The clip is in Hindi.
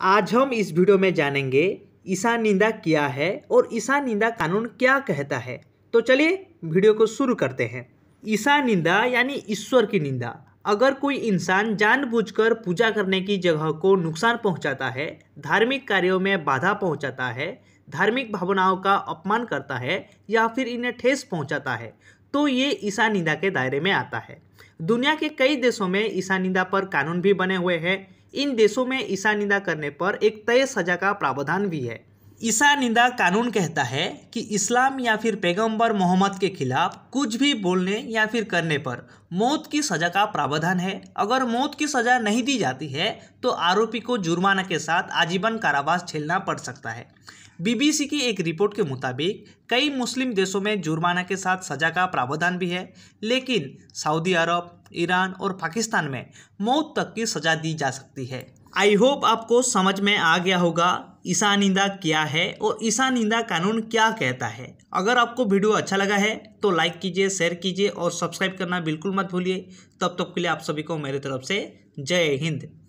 आज हम इस वीडियो में जानेंगे ईसा निंदा क्या है और ईसा निंदा कानून क्या कहता है तो चलिए वीडियो को शुरू करते हैं ईसा निंदा यानी ईश्वर की निंदा अगर कोई इंसान जानबूझकर पूजा करने की जगह को नुकसान पहुंचाता है धार्मिक कार्यों में बाधा पहुंचाता है धार्मिक भावनाओं का अपमान करता है या फिर इन्हें ठेस पहुंचाता है तो ये ईसा निंदा के दायरे में आता है दुनिया के कई देशों में ईसा निंदा पर कानून भी बने हुए हैं इन देशों में ईशानिदा करने पर एक तय सजा का प्रावधान भी है ईसा निंदा कानून कहता है कि इस्लाम या फिर पैगंबर मोहम्मद के खिलाफ कुछ भी बोलने या फिर करने पर मौत की सज़ा का प्रावधान है अगर मौत की सज़ा नहीं दी जाती है तो आरोपी को जुर्माना के साथ आजीवन कारावास झेलना पड़ सकता है बीबीसी की एक रिपोर्ट के मुताबिक कई मुस्लिम देशों में जुर्माना के साथ सजा का प्रावधान भी है लेकिन सऊदी अरब ईरान और पाकिस्तान में मौत तक की सजा दी जा सकती है आई होप आपको समझ में आ गया होगा ईशा निंदा क्या है और ईशा निंदा कानून क्या कहता है अगर आपको वीडियो अच्छा लगा है तो लाइक कीजिए शेयर कीजिए और सब्सक्राइब करना बिल्कुल मत भूलिए तब तक के लिए आप सभी को मेरी तरफ से जय हिंद